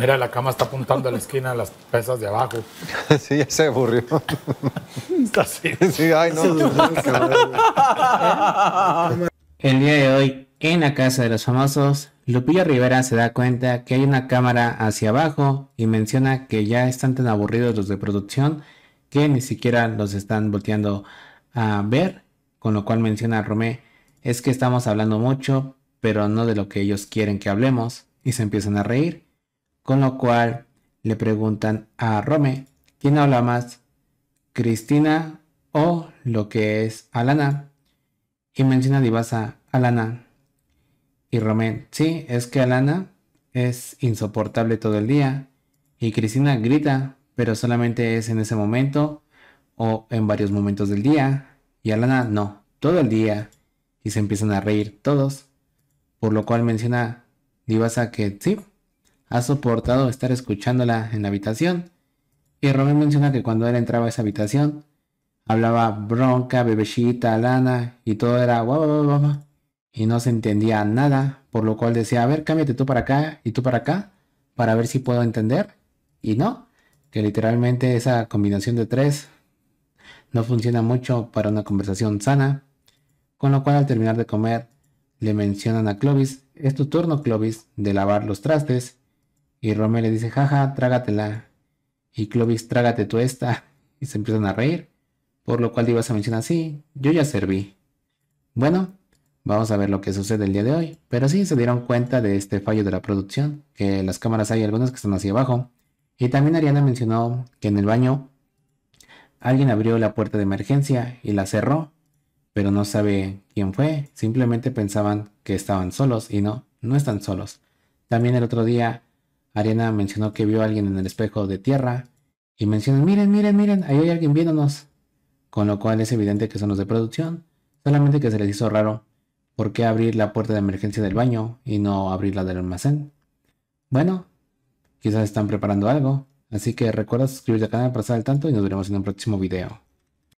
Mira, la cama está apuntando a la esquina las pesas de abajo. Sí, ya se aburrió. Está Sí, ay, no. El día de hoy, en la casa de los famosos, Lupillo Rivera se da cuenta que hay una cámara hacia abajo y menciona que ya están tan aburridos los de producción que ni siquiera los están volteando a ver, con lo cual menciona a Romé, es que estamos hablando mucho, pero no de lo que ellos quieren que hablemos, y se empiezan a reír con lo cual le preguntan a Rome quién habla más, Cristina o lo que es Alana, y menciona Divasa Alana. Y Rome, sí, es que Alana es insoportable todo el día, y Cristina grita, pero solamente es en ese momento o en varios momentos del día, y Alana no, todo el día, y se empiezan a reír todos, por lo cual menciona Divasa que sí, ha soportado estar escuchándola en la habitación. Y Robin menciona que cuando él entraba a esa habitación, hablaba bronca, bebecita, lana, y todo era guau, guau, guau, y no se entendía nada, por lo cual decía, a ver, cámbiate tú para acá y tú para acá, para ver si puedo entender, y no, que literalmente esa combinación de tres no funciona mucho para una conversación sana, con lo cual al terminar de comer, le mencionan a Clovis, es tu turno Clovis de lavar los trastes, y Romeo le dice, jaja, trágatela. Y Clovis, trágate tú esta. Y se empiezan a reír. Por lo cual digo se menciona así, yo ya serví. Bueno, vamos a ver lo que sucede el día de hoy. Pero sí se dieron cuenta de este fallo de la producción, que las cámaras hay algunas que están hacia abajo. Y también Ariana mencionó que en el baño alguien abrió la puerta de emergencia y la cerró, pero no sabe quién fue, simplemente pensaban que estaban solos y no, no están solos. También el otro día Ariana mencionó que vio a alguien en el espejo de tierra y mencionan, miren, miren, miren, ahí hay alguien viéndonos. Con lo cual es evidente que son los de producción, solamente que se les hizo raro por qué abrir la puerta de emergencia del baño y no abrir la del almacén. Bueno, quizás están preparando algo, así que recuerda suscribirte al canal para estar al tanto y nos veremos en un próximo video.